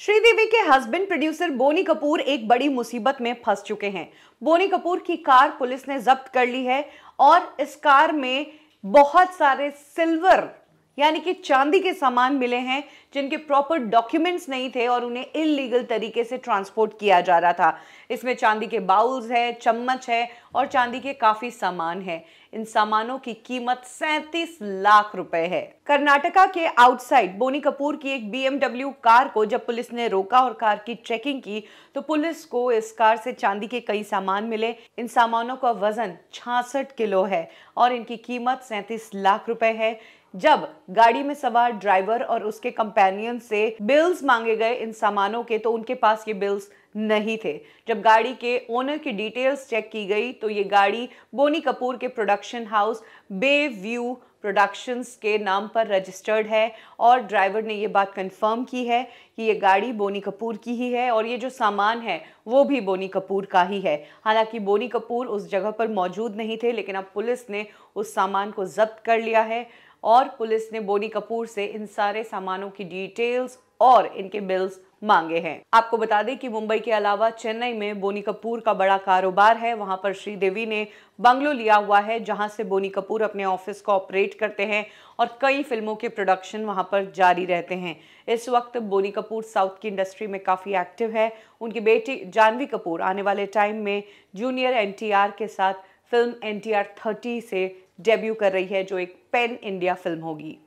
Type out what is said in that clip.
श्रीदेवी के husband producer बोनी कपूर एक बड़ी मुसीबत में फंस चुके हैं बोनी कपूर की कार पुलिस ने जब्त कर ली है और इस कार में बहुत सारे सिल्वर यानी कि चांदी के सामान मिले हैं जिनके प्रॉपर डॉक्यूमेंट्स नहीं थे और उन्हें इलीगल तरीके से ट्रांसपोर्ट किया जा रहा था इसमें चांदी के बाउल्स है चम्मच है और चांदी के काफ़ी सामान है इन सामानों की कीमत 37 लाख रुपए है कर्नाटका के आउटसाइड बोनी कपूर की एक बीएमडब्ल्यू कार को जब पुलिस ने रोका और कार की चेकिंग की तो पुलिस को इस कार से चांदी के कई सामान मिले इन सामानों का वजन छियासठ किलो है और इनकी कीमत सैतीस लाख रुपए है जब गाड़ी में सवार ड्राइवर और उसके कंपेनियन से बिल्स मांगे गए इन सामानों के तो उनके पास ये बिल्स नहीं थे जब गाड़ी के ओनर की डिटेल्स चेक की गई तो ये गाड़ी बोनी कपूर के production house Bay View Productions के नाम पर रजिस्टर्ड है और ड्राइवर ने ये बात कंफर्म की है कि ये गाड़ी बोनी कपूर की ही है और ये जो सामान है वो भी बोनी कपूर का ही है हालांकि बोनी कपूर उस जगह पर मौजूद नहीं थे लेकिन अब पुलिस ने उस सामान को जब्त कर लिया है और पुलिस ने बोनी कपूर से इन सारे सामानों की डिटेल्स और इनके बिल्स मांगे हैं आपको बता दें कि मुंबई के अलावा चेन्नई में बोनी कपूर का बड़ा कारोबार है वहां पर श्रीदेवी ने बंगलो लिया हुआ है जहां से बोनी कपूर अपने ऑफिस को ऑपरेट करते हैं और कई फिल्मों के प्रोडक्शन वहां पर जारी रहते हैं इस वक्त बोनी कपूर साउथ की इंडस्ट्री में काफ़ी एक्टिव है उनकी बेटी जानवी कपूर आने वाले टाइम में जूनियर एन के साथ फिल्म एन टी से डेब्यू कर रही है जो एक पेन इंडिया फिल्म होगी